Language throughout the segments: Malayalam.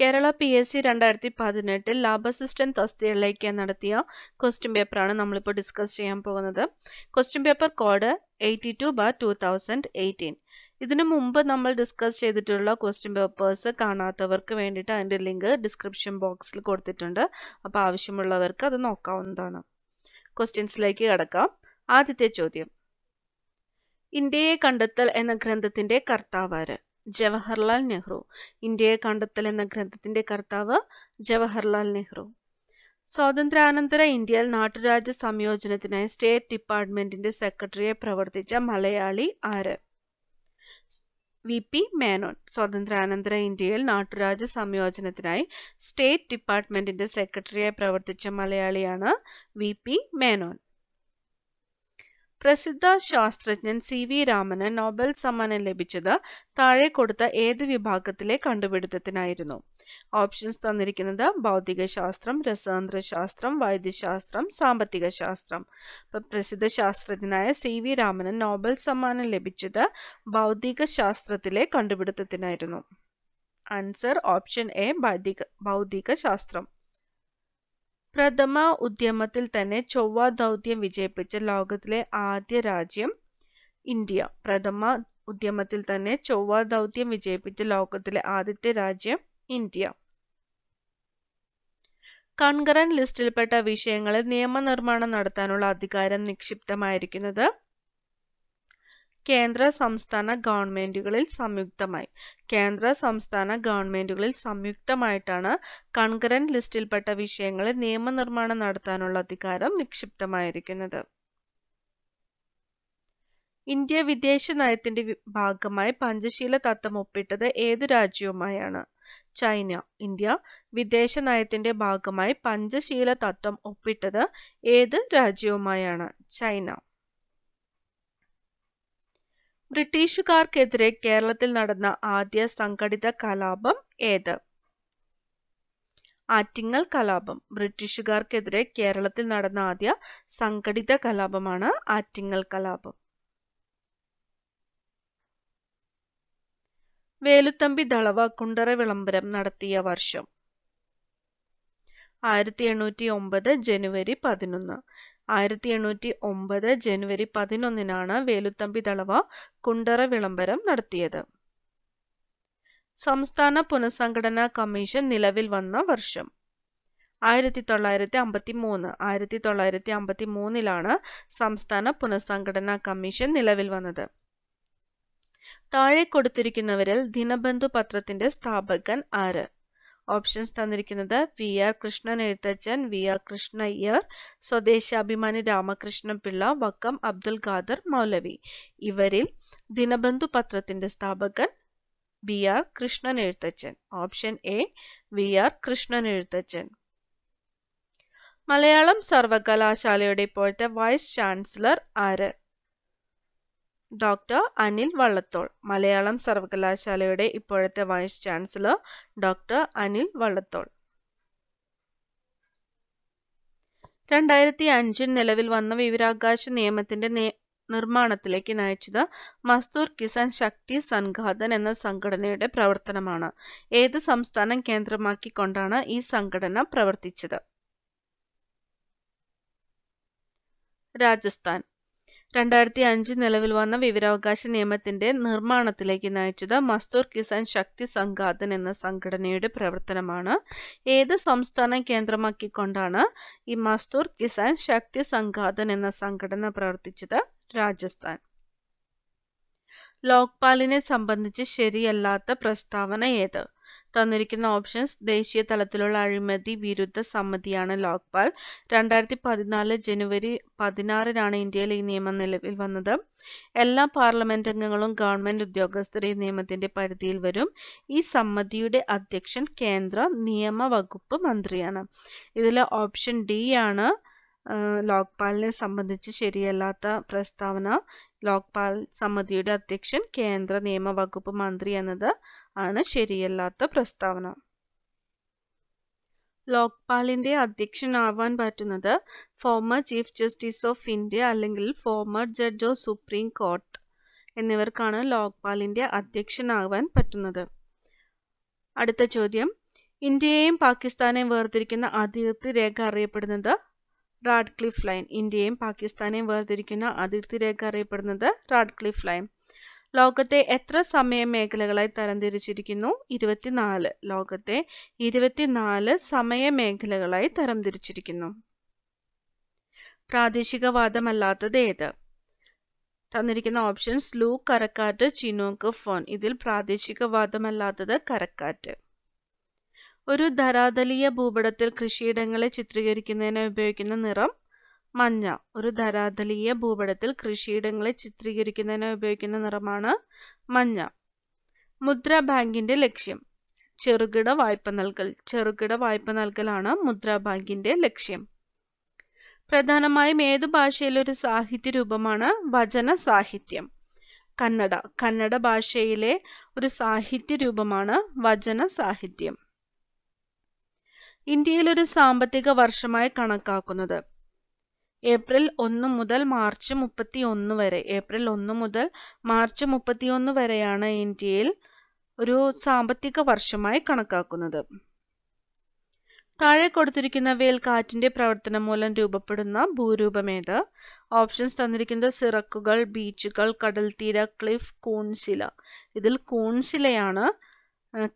കേരള പി എസ് സി രണ്ടായിരത്തി പതിനെട്ടിൽ ലാബ് അസിസ്റ്റന്റ് തസ്തികളിലേക്ക് നടത്തിയ ക്വസ്റ്റ്യൻ പേപ്പറാണ് നമ്മളിപ്പോൾ ഡിസ്കസ് ചെയ്യാൻ പോകുന്നത് question paper code eighty two bar two thousand eighteen ഇതിനു മുമ്പ് നമ്മൾ ഡിസ്കസ് ചെയ്തിട്ടുള്ള ക്വസ്റ്റ്യൻ പേപ്പേഴ്സ് കാണാത്തവർക്ക് വേണ്ടിയിട്ട് അതിൻ്റെ ലിങ്ക് ഡിസ്ക്രിപ്ഷൻ ബോക്സിൽ കൊടുത്തിട്ടുണ്ട് അപ്പോൾ ആവശ്യമുള്ളവർക്ക് അത് നോക്കാവുന്നതാണ് ക്വസ്റ്റ്യൻസിലേക്ക് കടക്കാം ആദ്യത്തെ ചോദ്യം ഇന്ത്യയെ കണ്ടെത്തൽ എന്ന ഗ്രന്ഥത്തിൻ്റെ കർത്താവാര് ജവഹർലാൽ നെഹ്റു ഇന്ത്യയെ കണ്ടെത്തൽ എന്ന ഗ്രന്ഥത്തിന്റെ കർത്താവ് ജവഹർലാൽ നെഹ്റു സ്വാതന്ത്ര്യാനന്തര ഇന്ത്യയിൽ നാട്ടുരാജ്യ സംയോജനത്തിനായി സ്റ്റേറ്റ് ഡിപ്പാർട്ട്മെന്റിന്റെ സെക്രട്ടറിയെ പ്രവർത്തിച്ച മലയാളി ആര് വി പി മേനോൻ സ്വാതന്ത്ര്യാനന്തര ഇന്ത്യയിൽ നാട്ടുരാജ്യ സംയോജനത്തിനായി സ്റ്റേറ്റ് ഡിപ്പാർട്ട്മെന്റിന്റെ സെക്രട്ടറിയായി പ്രവർത്തിച്ച മലയാളിയാണ് വി പി മേനോൻ പ്രസിദ്ധ ശാസ്ത്രജ്ഞൻ സി വി രാമന് നോബൽ സമ്മാനം ലഭിച്ചത് താഴെ കൊടുത്ത ഏത് വിഭാഗത്തിലെ കണ്ടുപിടുത്തത്തിനായിരുന്നു ഓപ്ഷൻസ് തന്നിരിക്കുന്നത് രസതന്ത്ര ശാസ്ത്രം വൈദ്യശാസ്ത്രം സാമ്പത്തിക ശാസ്ത്രം പ്രസിദ്ധ ശാസ്ത്രജ്ഞനായ സി വി രാമന് നോബൽ സമ്മാനം ലഭിച്ചത് ഭൗതിക ശാസ്ത്രത്തിലെ കണ്ടുപിടുത്തത്തിനായിരുന്നു ആൻസർ ഓപ്ഷൻ എ ഭൗതിക ഭൗതിക ശാസ്ത്രം പ്രഥമ ഉദ്യമത്തിൽ തന്നെ ചൊവ്വ ദൗത്യം വിജയിപ്പിച്ച ലോകത്തിലെ ആദ്യ രാജ്യം ഇന്ത്യ പ്രഥമ ഉദ്യമത്തിൽ തന്നെ ചൊവ്വ ദൗത്യം വിജയിപ്പിച്ച ലോകത്തിലെ ആദ്യത്തെ രാജ്യം ഇന്ത്യ കൺകറന്റ് ലിസ്റ്റിൽപ്പെട്ട വിഷയങ്ങളിൽ നിയമനിർമ്മാണം നടത്താനുള്ള അധികാരം നിക്ഷിപ്തമായിരിക്കുന്നത് കേന്ദ്ര സംസ്ഥാന ഗവൺമെൻറ്റുകളിൽ സംയുക്തമായി കേന്ദ്ര സംസ്ഥാന ഗവൺമെൻറ്റുകളിൽ സംയുക്തമായിട്ടാണ് കൺകറൻറ്റ് ലിസ്റ്റിൽപ്പെട്ട വിഷയങ്ങളിൽ നിയമനിർമ്മാണം നടത്താനുള്ള അധികാരം നിക്ഷിപ്തമായിരിക്കുന്നത് ഇന്ത്യ വിദേശ നയത്തിൻ്റെ ഭാഗമായി പഞ്ചശീല തത്വം ഒപ്പിട്ടത് ഏതു രാജ്യവുമായാണ് ചൈന ഇന്ത്യ വിദേശ നയത്തിൻ്റെ ഭാഗമായി പഞ്ചശീല തത്വം ഒപ്പിട്ടത് ഏത് രാജ്യവുമായാണ് ചൈന ബ്രിട്ടീഷുകാർക്കെതിരെ കേരളത്തിൽ നടന്ന ആദ്യ സംഘടിത കലാപം ഏത് ആറ്റിങ്ങൽ കലാപം ബ്രിട്ടീഷുകാർക്കെതിരെ കേരളത്തിൽ നടന്ന ആദ്യ സംഘടിത കലാപമാണ് ആറ്റിങ്ങൽ കലാപം വേലുത്തമ്പി ദളവ കുണ്ടറ വിളംബരം നടത്തിയ വർഷം ആയിരത്തി എണ്ണൂറ്റി ഒമ്പത് ജനുവരി പതിനൊന്ന് ആയിരത്തി എണ്ണൂറ്റി ഒമ്പത് ജനുവരി പതിനൊന്നിനാണ് വേലുത്തമ്പി തളവ കുണ്ടറ വിളംബരം നടത്തിയത് സംസ്ഥാന പുനഃസംഘടനാ കമ്മീഷൻ നിലവിൽ വന്ന വർഷം ആയിരത്തി തൊള്ളായിരത്തി അമ്പത്തി മൂന്ന് ആയിരത്തി തൊള്ളായിരത്തി അമ്പത്തി മൂന്നിലാണ് സംസ്ഥാന പുനഃസംഘടനാ കമ്മീഷൻ നിലവിൽ വന്നത് താഴെ കൊടുത്തിരിക്കുന്നവരിൽ ദിനബന്ധു പത്രത്തിന്റെ സ്ഥാപകൻ ആര് ഓപ്ഷൻസ് തന്നിരിക്കുന്നത് V R Krishnan Ezhuthachan V R Krishna Iyer Swadeshabhimani Ramakrishnan Pillai Vakkom Abdul Khader Moulavi ഇവരിൽ ദിനബന്ധു പത്രത്തിന്റെ സ്ഥാപകൻ V R Krishnan Ezhuthachan option A V R Krishnan Ezhuthachan Malayalam സർവകലാശാലയുടെ ഇപ്പോഴത്തെ വൈസ് ചാൻസലർ ആര് ഡോക്ടർ അനിൽ വള്ളത്തോൾ മലയാളം സർവകലാശാലയുടെ ഇപ്പോഴത്തെ vice chancellor doctor Anil Vallathol രണ്ടായിരത്തി അഞ്ചിൽ നിലവിൽ വന്ന വിവരാകാശ നിയമത്തിന്റെ നിർമ്മാണത്തിലേക്ക് നയിച്ചത് മസ്തൂർ കിസാൻ ശക്തി സംഘാതൻ എന്ന സംഘടനയുടെ പ്രവർത്തനമാണ് ഏത് സംസ്ഥാനം കേന്ദ്രമാക്കിക്കൊണ്ടാണ് ഈ സംഘടന പ്രവർത്തിച്ചത് രാജസ്ഥാൻ രണ്ടായിരത്തി അഞ്ച് നിലവിൽ വന്ന വിവരാവകാശ നിയമത്തിന്റെ നിർമ്മാണത്തിലേക്ക് നയിച്ചത് മസ്തൂർ കിസാൻ ശക്തി സംഘാതൻ എന്ന സംഘടനയുടെ പ്രവർത്തനമാണ് ഏത് സംസ്ഥാനം കേന്ദ്രമാക്കിക്കൊണ്ടാണ് ഈ മസ്തൂർ കിസാൻ ശക്തി സംഘാതൻ എന്ന സംഘടന പ്രവർത്തിച്ചത് രാജസ്ഥാൻ ലോക്പാലിനെ സംബന്ധിച്ച് ശരിയല്ലാത്ത പ്രസ്താവന ഏത് തന്നിരിക്കുന്ന ഓപ്ഷൻസ് ദേശീയ തലത്തിലുള്ള അഴിമതി വിരുദ്ധ സമിതിയാണ് ലോക്പാൽ രണ്ടായിരത്തി പതിനാല് ജനുവരി പതിനാറിനാണ് ഇന്ത്യയിൽ ഈ നിയമം നിലവിൽ വന്നത് എല്ലാ പാർലമെന്റ് അംഗങ്ങളും ഗവൺമെന്റ് ഉദ്യോഗസ്ഥരെ ഈ നിയമത്തിന്റെ പരിധിയിൽ വരും ഈ സമിതിയുടെ അധ്യക്ഷൻ കേന്ദ്ര നിയമ വകുപ്പ് മന്ത്രിയാണ് ഇതിൽ ഓപ്ഷൻ ഡി ആണ് ലോക്പാലിനെ സംബന്ധിച്ച് ശരിയല്ലാത്ത പ്രസ്താവന ലോക്പാൽ സമിതിയുടെ അധ്യക്ഷൻ കേന്ദ്ര നിയമ വകുപ്പ് മന്ത്രി എന്നത് ആണ് ശരിയല്ലാത്ത പ്രസ്താവന ലോക്പാലിന്റെ അധ്യക്ഷനാവാൻ പറ്റുന്നത് former chief justice of India അല്ലെങ്കിൽ former judge of supreme court എന്നിവർക്കാണ് ലോക്പാലിന്റെ അധ്യക്ഷനാവാൻ പറ്റുന്നത് അടുത്ത ചോദ്യം ഇന്ത്യയെയും പാകിസ്ഥാനെയും വേർതിരിക്കുന്ന അതിർത്തി രേഖ അറിയപ്പെടുന്നത് റാഡ്ക്ലിഫ് ലൈൻ ഇന്ത്യയും പാകിസ്ഥാനെയും വേർതിരിക്കുന്ന അതിർത്തി രേഖ അറിയപ്പെടുന്നത് റാഡ്ക്ലിഫ് ലൈൻ ലോകത്തെ എത്ര സമയ മേഖലകളായി തരംതിരിച്ചിരിക്കുന്നു ഇരുപത്തിനാല് ലോകത്തെ ഇരുപത്തിനാല് സമയ മേഖലകളായി തരംതിരിച്ചിരിക്കുന്നു പ്രാദേശികവാദമല്ലാത്തത് ഏത് തന്നിരിക്കുന്ന ഓപ്ഷൻസ് ലൂ കരക്കാറ്റ് ചിനോക്ക് ഫോൺ ഇതിൽ പ്രാദേശികവാദമല്ലാത്തത് കരക്കാറ്റ് ഒരു ധരാതലീയ ഭൂപടത്തിൽ കൃഷിയിടങ്ങളെ ചിത്രീകരിക്കുന്നതിന് ഉപയോഗിക്കുന്ന നിറം മഞ്ഞ ഒരു ധരാതലീയ ഭൂപടത്തിൽ കൃഷിയിടങ്ങളെ ചിത്രീകരിക്കുന്നതിനായി ഉപയോഗിക്കുന്ന നിറമാണ് മഞ്ഞ മുദ്ര ബാങ്കിന്റെ ലക്ഷ്യം ചെറുകിട വായ്പ നൽകൽ ചെറുകിട വായ്പ നൽകലാണ് മുദ്ര ബാങ്കിന്റെ ലക്ഷ്യം പ്രധാനമായും ഏതു ഭാഷയിലൊരു സാഹിത്യ രൂപമാണ് വചന സാഹിത്യം കന്നഡ കന്നഡ ഭാഷയിലെ ഒരു സാഹിത്യ രൂപമാണ് വചന സാഹിത്യം ഇന്ത്യയിൽ ഒരു സാമ്പത്തിക വർഷമായി കണക്കാക്കുന്നത് ഏപ്രിൽ ഒന്ന് മുതൽ മാർച്ച് മുപ്പത്തി ഒന്ന് വരെ ഏപ്രിൽ ഒന്ന് മുതൽ മാർച്ച് ഒന്ന് വരെയാണ് ഇന്ത്യയിൽ ഒരു സാമ്പത്തിക വർഷമായി കണക്കാക്കുന്നത് താഴെ കൊടുത്തിരിക്കുന്ന കാറ്റിന്റെ പ്രവർത്തനം മൂലം രൂപപ്പെടുന്ന ഭൂരൂപമേത് ഓപ്ഷൻസ് തന്നിരിക്കുന്നത് സിറക്കുകൾ ബീച്ചുകൾ കടൽത്തീര ക്ലിഫ് കൂൺശില ഇതിൽ കൂൺശിലയാണ്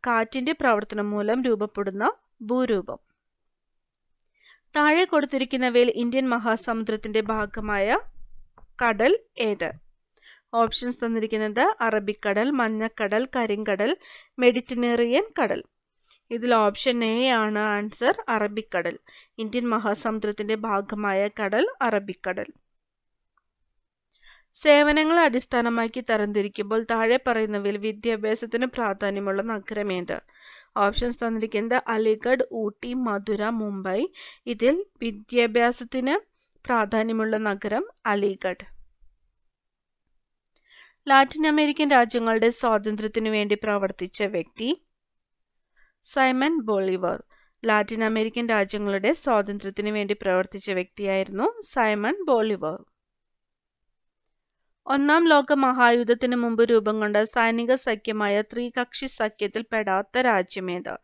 കാറ്റിന്റെ പ്രവർത്തനം മൂലം രൂപപ്പെടുന്ന ഭൂരൂപം താഴെ കൊടുത്തിരിക്കുന്നവയിൽ ഇന്ത്യൻ മഹാസമുദ്രത്തിന്റെ ഭാഗമായ കടൽ ഏത് ഓപ്ഷൻസ് തന്നിരിക്കുന്നത് അറബിക്കടൽ മഞ്ഞക്കടൽ കരിങ്കടൽ മെഡിറ്ററേനിയൻ കടൽ ഇതിൽ ഓപ്ഷൻ എ ആണ് ആൻസർ അറബിക്കടൽ ഇന്ത്യൻ മഹാസമുദ്രത്തിന്റെ ഭാഗമായ കടൽ അറബിക്കടൽ സേവനങ്ങളെ അടിസ്ഥാനമാക്കി തരംതിരിക്കുമ്പോൾ താഴെ പറയുന്നവയിൽ വിദ്യാഭ്യാസത്തിന് പ്രാധാന്യമുള്ള നഗരമേത് ഓപ്ഷൻസ് തന്നിരിക്കുന്നത് അലിഗഡ് ഊട്ടി മധുര മുംബൈ ഇതിൽ വിദ്യാഭ്യാസത്തിന് പ്രാധാന്യമുള്ള നഗരം അലിഗഡ് ലാറ്റിൻ അമേരിക്കൻ രാജ്യങ്ങളുടെ സ്വാതന്ത്ര്യത്തിനു വേണ്ടി പ്രവർത്തിച്ച വ്യക്തി സൈമൺ ബോളിവർ ലാറ്റിൻ അമേരിക്കൻ രാജ്യങ്ങളുടെ സ്വാതന്ത്ര്യത്തിനു വേണ്ടി പ്രവർത്തിച്ച വ്യക്തിയായിരുന്നു സൈമൺ ബോളിവർ ഒന്നാം ലോക മഹായുദ്ധത്തിന് മുമ്പ് രൂപം കൊണ്ട സൈനിക സഖ്യമായ ത്രികക്ഷി സഖ്യത്തിൽ പെടാത്ത രാജ്യമേത്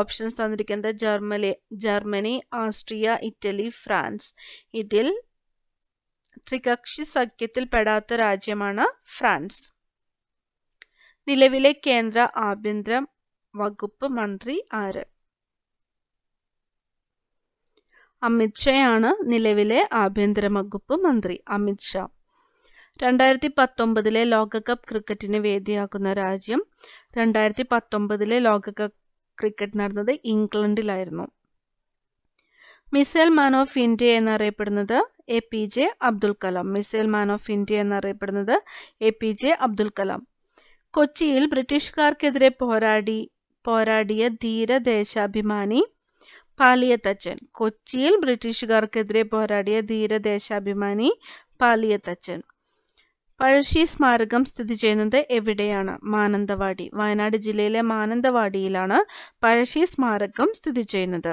ഓപ്ഷൻസ് തന്നിരിക്കുന്നത് Germany Germany Austria Italy France ഇതിൽ ത്രികക്ഷി സഖ്യത്തിൽ പെടാത്ത രാജ്യമാണ് ഫ്രാൻസ് നിലവിലെ കേന്ദ്ര ആഭ്യന്തര വകുപ്പ് മന്ത്രി ആര് അമിത്ഷയാണ് നിലവിലെ ആഭ്യന്തര വകുപ്പ് മന്ത്രി അമിത്ഷാ രണ്ടായിരത്തി പത്തൊമ്പതിലെ ലോകകപ്പ് ക്രിക്കറ്റിന് വേദിയാക്കുന്ന രാജ്യം രണ്ടായിരത്തി പത്തൊമ്പതിലെ ലോകകപ്പ് ക്രിക്കറ്റ് നടന്നത് ഇംഗ്ലണ്ടിലായിരുന്നു മിസൈൽ മാൻ ഓഫ് ഇന്ത്യ എന്നറിയപ്പെടുന്നത് A P J Abdul Kalam missile man of India എന്നറിയപ്പെടുന്നത് A P J Abdul Kalam കൊച്ചിയിൽ ബ്രിട്ടീഷുകാർക്കെതിരെ പോരാടി പോരാടിയ ധീര ദേശാഭിമാനി പാലിയത്തച്ചൻ കൊച്ചിയിൽ ബ്രിട്ടീഷുകാർക്കെതിരെ പോരാടിയ ധീര ദേശാഭിമാനി പാലിയത്തച്ചൻ പഴശ്ശി സ്മാരകം സ്ഥിതി ചെയ്യുന്നത് എവിടെയാണ് മാനന്തവാടി വയനാട് ജില്ലയിലെ മാനന്തവാടിയിലാണ് പഴശ്ശി സ്മാരകം സ്ഥിതി ചെയ്യുന്നത്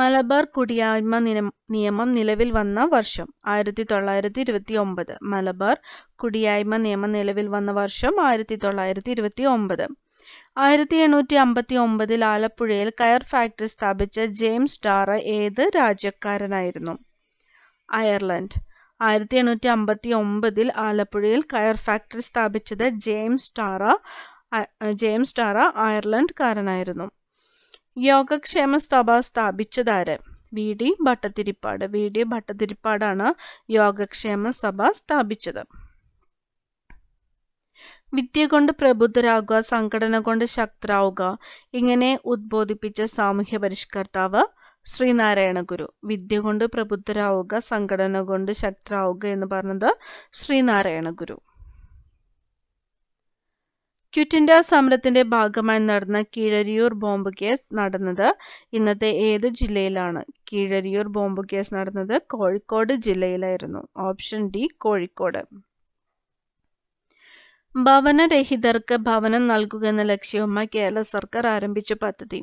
മലബാർ കുടിയായ്മ നിയമം നിലവിൽ വന്ന വർഷം ആയിരത്തി തൊള്ളായിരത്തി ഇരുപത്തി ഒമ്പത് മലബാർ കുടിയായ്മ നിയമം നിലവിൽ വന്ന വർഷം ആയിരത്തി തൊള്ളായിരത്തി ഇരുപത്തി ഒമ്പത് ആയിരത്തി എണ്ണൂറ്റി അമ്പത്തി ഒമ്പതിൽ ആലപ്പുഴയിൽ കയർ ഫാക്ടറി സ്ഥാപിച്ച ജെയിംസ് ഡാറ ഏത് രാജ്യക്കാരനായിരുന്നു അയർലൻഡ് ആയിരത്തി എണ്ണൂറ്റി അമ്പത്തി ഒമ്പതിൽ ആലപ്പുഴയിൽ കയർ ഫാക്ടറി സ്ഥാപിച്ചത് ജെയിംസ് ടാറ ജെയിംസ് ടാറ അയർലൻഡ്കാരനായിരുന്നു യോഗക്ഷേമ സഭ സ്ഥാപിച്ചതാര് V D Bhattathiripad V D ഭട്ടതിരിപ്പാടാണ് യോഗക്ഷേമ സഭ സ്ഥാപിച്ചത് വിദ്യ കൊണ്ട് പ്രബുദ്ധരാകുക സംഘടന കൊണ്ട് ശക്തരാകുക ഇങ്ങനെ ഉദ്ബോധിപ്പിച്ച സാമൂഹ്യ പരിഷ്കർത്താവ് ശ്രീനാരായണ ഗുരു വിദ്യ കൊണ്ട് പ്രബുദ്ധരാവുക സംഘടന കൊണ്ട് ശക്തരാവുക എന്ന് പറഞ്ഞത് ശ്രീനാരായണ ഗുരു ക്വിറ്റ് ഇന്ത്യ സമരത്തിന്റെ ഭാഗമായി നടന്ന കീഴരിയൂർ ബോംബ് കേസ് നടന്നത് ഇന്നത്തെ ഏത് ജില്ലയിലാണ് കീഴരിയൂർ ബോംബ് കേസ് നടന്നത് കോഴിക്കോട് ജില്ലയിലായിരുന്നു ഓപ്ഷൻ ഡി കോഴിക്കോട് ഭവനരഹിതർക്ക് ഭവനം നൽകുക എന്ന ലക്ഷ്യവുമായി കേരള സർക്കാർ ആരംഭിച്ച പദ്ധതി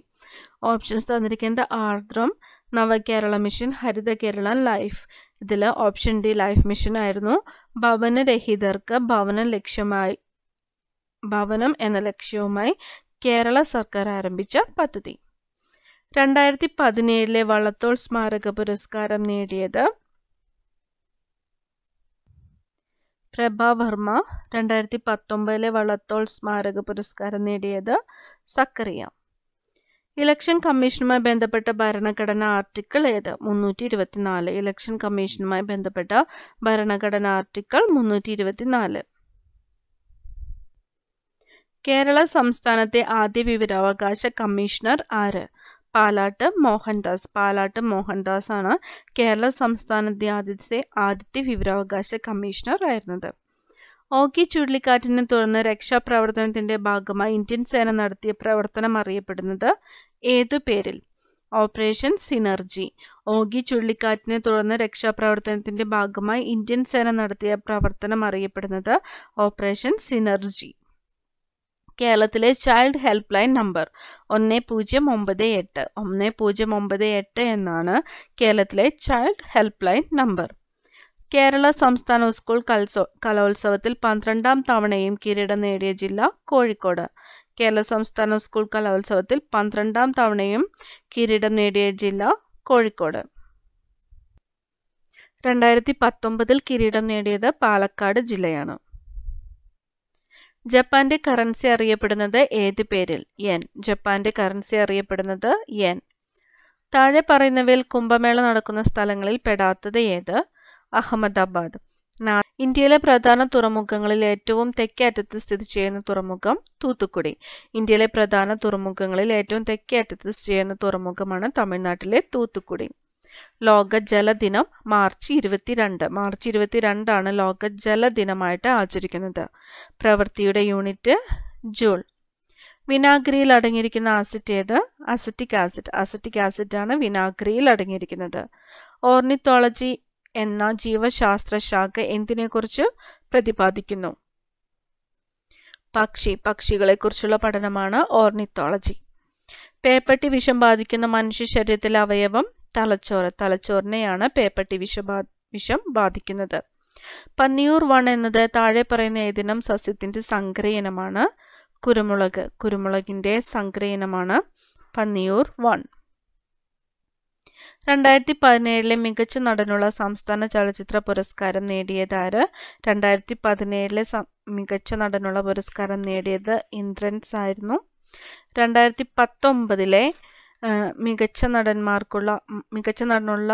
ഓപ്ഷൻസ് തന്നിരിക്കുന്നത് ആർദ്രം നവകേരള മിഷൻ ഹരിത കേരള ലൈഫ് ഇതിൽ ഓപ്ഷൻ ഡി ലൈഫ് മിഷൻ ആയിരുന്നു ഭവനരഹിതർക്ക് ഭവനം ലക്ഷ്യമായി ഭവനം എന്ന ലക്ഷ്യവുമായി കേരള സർക്കാർ ആരംഭിച്ച പദ്ധതി രണ്ടായിരത്തി പതിനേഴിലെ വള്ളത്തോൾ സ്മാരക പുരസ്കാരം നേടിയത് പ്രഭ വർമ്മ രണ്ടായിരത്തി പത്തൊമ്പതിലെ വള്ളത്തോൾ സ്മാരക പുരസ്കാരം നേടിയത് സക്കറിയ ഇലക്ഷൻ കമ്മീഷനുമായി ബന്ധപ്പെട്ട ഭരണഘടന ആർട്ടിക്കിൾ ഏത് മുന്നൂറ്റി ഇരുപത്തിനാല് ഇലക്ഷൻ കമ്മീഷനുമായി ബന്ധപ്പെട്ട ഭരണഘടന ആർട്ടിക്കിൾ മുന്നൂറ്റി ഇരുപത്തിനാല് കേരള സംസ്ഥാനത്തെ ആദ്യ വിവരാവകാശ കമ്മീഷണർ ആര് പാലാട്ട് മോഹൻദാസ് പാലാട്ട് മോഹൻദാസ് ആണ് കേരള സംസ്ഥാനത്തെ ആദ്യത്തെ ആദ്യത്തെ വിവരാവകാശ കമ്മീഷണർ ആയിരുന്നത് ഓക്കി ചുഴലിക്കാറ്റിനെ തുടർന്ന് രക്ഷാപ്രവർത്തനത്തിന്റെ ഭാഗമായി ഇന്ത്യൻ സേന നടത്തിയ പ്രവർത്തനം അറിയപ്പെടുന്നത് ഏതു പേരിൽ ഓപ്പറേഷൻ സിനർജി ഓഗി ചുഴലിക്കാറ്റിനെ തുടർന്ന് രക്ഷാപ്രവർത്തനത്തിന്റെ ഭാഗമായി ഇന്ത്യൻ സേന നടത്തിയ പ്രവർത്തനം അറിയപ്പെടുന്നത് ഓപ്പറേഷൻ സിനർജി കേരളത്തിലെ ചൈൽഡ് ഹെൽപ്പ് ലൈൻ നമ്പർ ഒന്ന് പൂജ്യം ഒമ്പത് എട്ട് ഒന്ന് പൂജ്യം ഒമ്പത് എട്ട് എന്നാണ് കേരളത്തിലെ child help line number Kerala സംസ്ഥാന സ്കൂൾ കലോത്സവ കലോത്സവത്തിൽ പന്ത്രണ്ടാം തവണയും കിരീടം നേടിയ ജില്ല കോഴിക്കോട് കേരള സംസ്ഥാന സ്കൂൾ കലോത്സവത്തിൽ പന്ത്രണ്ടാം തവണയും കിരീടം നേടിയ ജില്ല കോഴിക്കോട് രണ്ടായിരത്തി പത്തൊമ്പതിൽ കിരീടം നേടിയത് പാലക്കാട് ജില്ലയാണ് ജപ്പാന്റെ കറൻസി അറിയപ്പെടുന്നത് ഏത് പേരിൽ എൻ ജപ്പാന്റെ കറൻസി അറിയപ്പെടുന്നത് എൻ താഴെ പറയുന്നവയിൽ കുംഭമേള നടക്കുന്ന സ്ഥലങ്ങളിൽ പെടാത്തത് ഏത് അഹമ്മദാബാദ് ഇന്ത്യയിലെ പ്രധാന തുറമുഖങ്ങളിൽ ഏറ്റവും തെക്കേ അറ്റത്ത് സ്ഥിതി ചെയ്യുന്ന തുറമുഖം തൂത്തുക്കുടി ഇന്ത്യയിലെ പ്രധാന തുറമുഖങ്ങളിൽ ഏറ്റവും തെക്കേ അറ്റത്ത് സ്ഥിതി ചെയ്യുന്ന തുറമുഖമാണ് തമിഴ്നാട്ടിലെ തൂത്തുക്കുടി ലോക ജലദിനം മാർച്ച് ഇരുപത്തിരണ്ട് മാർച്ച് ഇരുപത്തിരണ്ടാണ് ലോക ജലദിനമായിട്ട് ആചരിക്കുന്നത് പ്രവൃത്തിയുടെ യൂണിറ്റ് ജൂൾ വിനാഗിരിയിൽ അടങ്ങിയിരിക്കുന്ന ആസിഡ് ഏത് അസറ്റിക് ആസിഡ് അസറ്റിക് ആസിഡാണ് വിനാഗിരിയിൽ അടങ്ങിയിരിക്കുന്നത് ഓർണിത്തോളജി എന്ന ജീവശാസ്ത്ര ശാഖ എന്തിനെക്കുറിച്ച് പ്രതിപാദിക്കുന്നു പക്ഷി പക്ഷികളെക്കുറിച്ചുള്ള പഠനമാണ് ഓർണിത്തോളജി പേപ്പട്ടി വിഷം ബാധിക്കുന്ന മനുഷ്യ ശരീരത്തിലെ അവയവം തലച്ചോറ് തലച്ചോറിനെയാണ് പേപ്പർ ടി വിഷബാ വിഷം ബാധിക്കുന്നത് പന്നിയൂർ വൺ എന്നത് താഴെ പറയുന്ന ഏതിനം സസ്യത്തിന്റെ സംഗ്രഹനമാണ് കുരുമുളക് കുരുമുളകിന്റെ സംഗ്രഹനമാണ് പന്നിയൂർ വൺ രണ്ടായിരത്തി പതിനേഴിലെ മികച്ച നടനുള്ള സംസ്ഥാന ചലച്ചിത്ര പുരസ്കാരം നേടിയതാര് രണ്ടായിരത്തി പതിനേഴിലെ മികച്ച നടനുള്ള പുരസ്കാരം നേടിയത് ഇന്ദ്രൻസ് ആയിരുന്നു രണ്ടായിരത്തി പത്തൊമ്പതിലെ മികച്ച നടന്മാർക്കുള്ള മികച്ച നടനുള്ള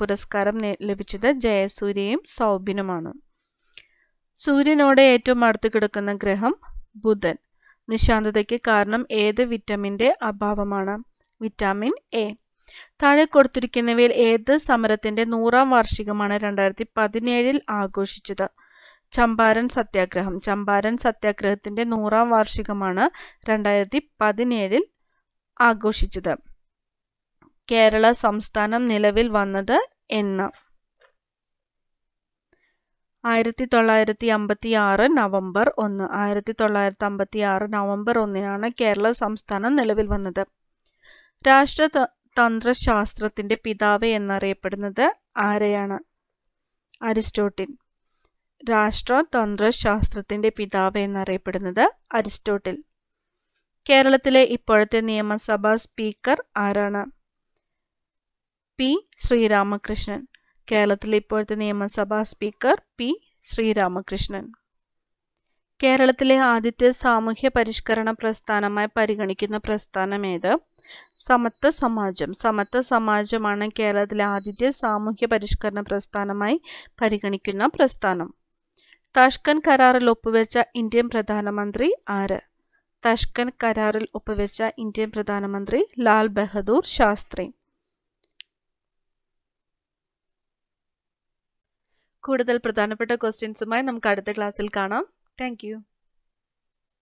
പുരസ്കാരം ലഭിച്ചത് ജയസൂര്യയും സൗബിനുമാണ് സൂര്യനോട് ഏറ്റവും അടുത്ത് കിടക്കുന്ന ഗ്രഹം ബുധൻ നിശാന്തതയ്ക്ക് കാരണം ഏത് വിറ്റമിൻ്റെ അഭാവമാണ് വിറ്റാമിൻ എ താഴെ കൊടുത്തിരിക്കുന്നവയിൽ ഏത് സമരത്തിൻ്റെ നൂറാം വാർഷികമാണ് രണ്ടായിരത്തി പതിനേഴിൽ ആഘോഷിച്ചത് ചമ്പാരൻ സത്യാഗ്രഹം ചമ്പാരൻ സത്യാഗ്രഹത്തിൻ്റെ നൂറാം വാർഷികമാണ് രണ്ടായിരത്തി പതിനേഴിൽ ആഘോഷിച്ചത് കേരള സംസ്ഥാനം നിലവിൽ വന്നത് എന്ന് ആയിരത്തി തൊള്ളായിരത്തി അമ്പത്തി ആറ് നവംബർ ഒന്ന് ആയിരത്തി തൊള്ളായിരത്തി അമ്പത്തി ആറ് നവംബർ ഒന്നിനാണ് കേരള സംസ്ഥാനം നിലവിൽ വന്നത് രാഷ്ട്ര തന്ത്രശാസ്ത്രത്തിൻ്റെ പിതാവ് എന്നറിയപ്പെടുന്നത് ആരെയാണ് അരിസ്റ്റോട്ടിൽ രാഷ്ട്രതന്ത്രശാസ്ത്രത്തിൻ്റെ പിതാവ് എന്നറിയപ്പെടുന്നത് അരിസ്റ്റോട്ടിൽ കേരളത്തിലെ ഇപ്പോഴത്തെ നിയമസഭാ സ്പീക്കർ ആരാണ് പി ശ്രീരാമകൃഷ്ണൻ കേരളത്തിലെ ഇപ്പോഴത്തെ നിയമസഭാ സ്പീക്കർ പി ശ്രീരാമകൃഷ്ണൻ കേരളത്തിലെ ആദ്യത്തെ സാമൂഹ്യ പരിഷ്കരണ പ്രസ്ഥാനമായി പരിഗണിക്കുന്ന പ്രസ്ഥാനമേത് സമത്വ സമാജം സമത്വ സമാജമാണ് കേരളത്തിലെ ആദ്യത്തെ സാമൂഹ്യ പരിഷ്കരണ പ്രസ്ഥാനമായി പരിഗണിക്കുന്ന പ്രസ്ഥാനം തഷ്കൻ കരാറിൽ ഒപ്പുവെച്ച ഇന്ത്യൻ പ്രധാനമന്ത്രി ആര് തഷ്കൻ കരാറിൽ ഒപ്പുവെച്ച ഇന്ത്യൻ പ്രധാനമന്ത്രി ലാൽ ബഹദൂർ ശാസ്ത്രി കൂടുതൽ പ്രധാനപ്പെട്ട ക്വസ്റ്റ്യൻസുമായി നമുക്ക് അടുത്ത ക്ലാസ്സിൽ കാണാം താങ്ക്